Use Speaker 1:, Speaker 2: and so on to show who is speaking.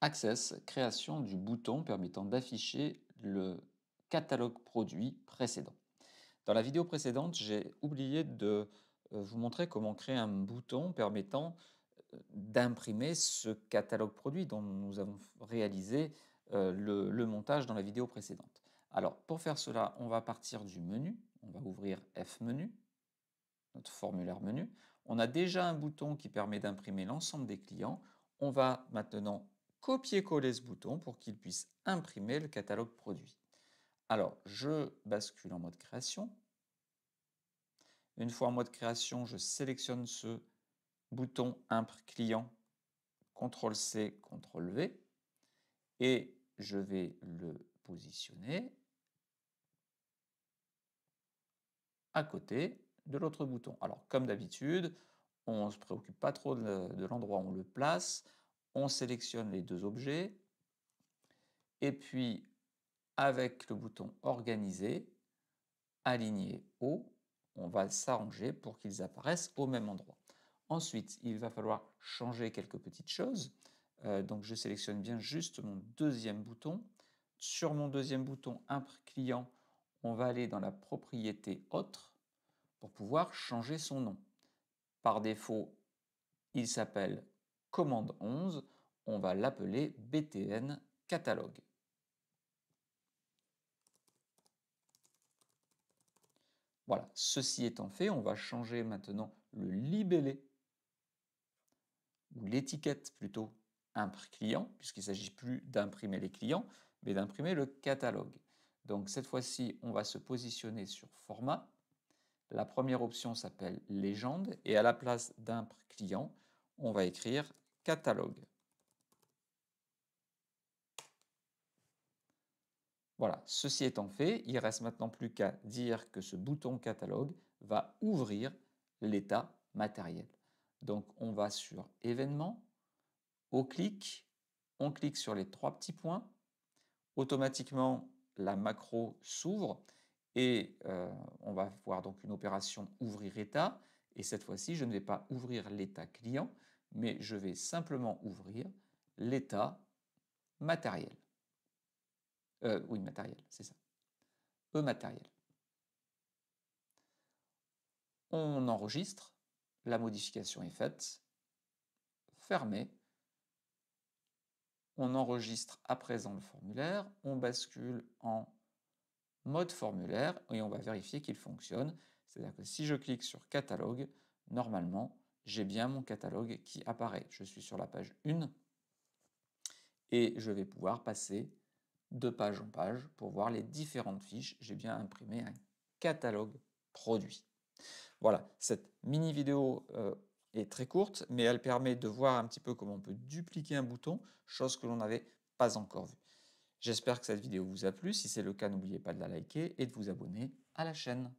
Speaker 1: Access, création du bouton permettant d'afficher le catalogue produit précédent. Dans la vidéo précédente, j'ai oublié de euh, vous montrer comment créer un bouton permettant euh, d'imprimer ce catalogue produit dont nous avons réalisé euh, le, montage dans la vidéo précédente. Alors, pour faire cela, on va partir du menu. On va ouvrir F-Menu, notre formulaire menu. On a déjà un bouton qui permet d'imprimer l'ensemble des clients. On va maintenant copier-coller ce bouton pour qu'il puisse imprimer le catalogue produit. Alors, je bascule en mode création. Une fois en mode création, je sélectionne ce bouton impr client, CTRL-C, CTRL-V, et je vais le positionner à côté de l'autre bouton. Alors, comme d'habitude, on ne se préoccupe pas trop de l'endroit où on le place on sélectionne les deux objets et puis avec le bouton organiser, aligner haut, on va s'arranger pour qu'ils apparaissent au même endroit. Ensuite, il va falloir changer quelques petites choses. Euh, donc je sélectionne bien juste mon deuxième bouton. Sur mon deuxième bouton Impr client, on va aller dans la propriété autre pour pouvoir changer son nom. Par défaut, il s'appelle commande 11, on va l'appeler btn catalogue. Voilà, ceci étant fait, on va changer maintenant le libellé, ou l'étiquette plutôt, impre client, puisqu'il ne s'agit plus d'imprimer les clients, mais d'imprimer le catalogue. Donc cette fois-ci, on va se positionner sur format. La première option s'appelle légende, et à la place d'impr client, on va écrire catalogue. Voilà, ceci étant fait, il reste maintenant plus qu'à dire que ce bouton catalogue va ouvrir l'état matériel. Donc on va sur événements, au clic, on clique sur les trois petits points, automatiquement la macro s'ouvre et euh, on va voir donc une opération ouvrir état et cette fois-ci je ne vais pas ouvrir l'état client mais je vais simplement ouvrir l'état matériel. Euh, oui, matériel, c'est ça. E matériel. On enregistre, la modification est faite, fermé. On enregistre à présent le formulaire, on bascule en mode formulaire et on va vérifier qu'il fonctionne. C'est-à-dire que si je clique sur catalogue, normalement, j'ai bien mon catalogue qui apparaît. Je suis sur la page 1 et je vais pouvoir passer de page en page pour voir les différentes fiches. J'ai bien imprimé un catalogue produit. Voilà, cette mini vidéo euh, est très courte, mais elle permet de voir un petit peu comment on peut dupliquer un bouton, chose que l'on n'avait pas encore vue. J'espère que cette vidéo vous a plu. Si c'est le cas, n'oubliez pas de la liker et de vous abonner à la chaîne.